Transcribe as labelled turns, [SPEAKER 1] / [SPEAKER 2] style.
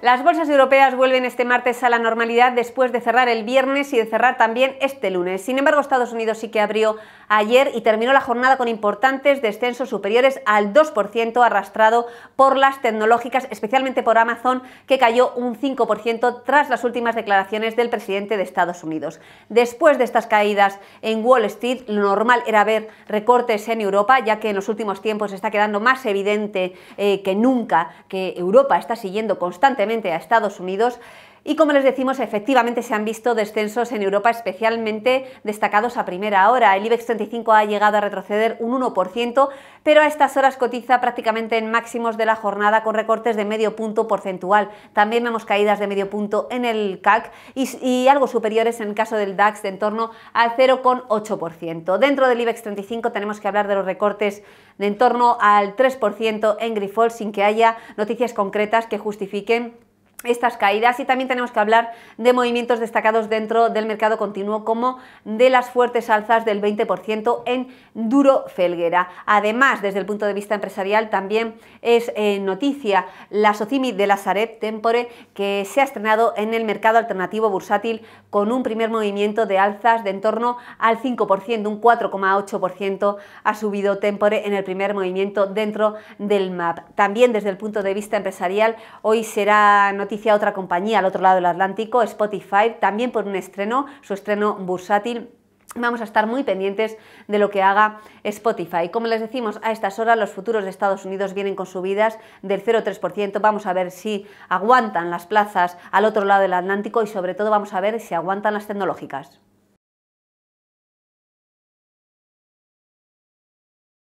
[SPEAKER 1] Las bolsas europeas vuelven este martes a la normalidad después de cerrar el viernes y de cerrar también este lunes. Sin embargo, Estados Unidos sí que abrió ayer y terminó la jornada con importantes descensos superiores al 2% arrastrado por las tecnológicas, especialmente por Amazon, que cayó un 5% tras las últimas declaraciones del presidente de Estados Unidos. Después de estas caídas en Wall Street, lo normal era ver recortes en Europa, ya que en los últimos tiempos está quedando más evidente eh, que nunca que Europa está siguiendo constantemente a Estados Unidos, y como les decimos, efectivamente se han visto descensos en Europa especialmente destacados a primera hora. El IBEX 35 ha llegado a retroceder un 1%, pero a estas horas cotiza prácticamente en máximos de la jornada con recortes de medio punto porcentual. También vemos caídas de medio punto en el CAC y, algo superiores en el caso del DAX de en torno al 0,8%. Dentro del IBEX 35 tenemos que hablar de los recortes de en torno al 3% en Grifol sin que haya noticias concretas que justifiquen estas caídas y también tenemos que hablar de movimientos destacados dentro del mercado continuo como de las fuertes alzas del 20% en Duro Felguera. Además, desde el punto de vista empresarial también es eh, noticia la Socimi de la Sareb Tempore que se ha estrenado en el mercado alternativo bursátil con un primer movimiento de alzas de en torno al 5%, un 4,8% ha subido Tempore en el primer movimiento dentro del MAP. También desde el punto de vista empresarial hoy será noticia noticia otra compañía al otro lado del Atlántico, Spotify, también por un estreno, su estreno bursátil Vamos a estar muy pendientes de lo que haga Spotify. Como les decimos, a estas horas los futuros de Estados Unidos vienen con subidas del 0,3%. Vamos a ver si aguantan las plazas al otro lado del Atlántico y sobre todo vamos a ver si aguantan las tecnológicas.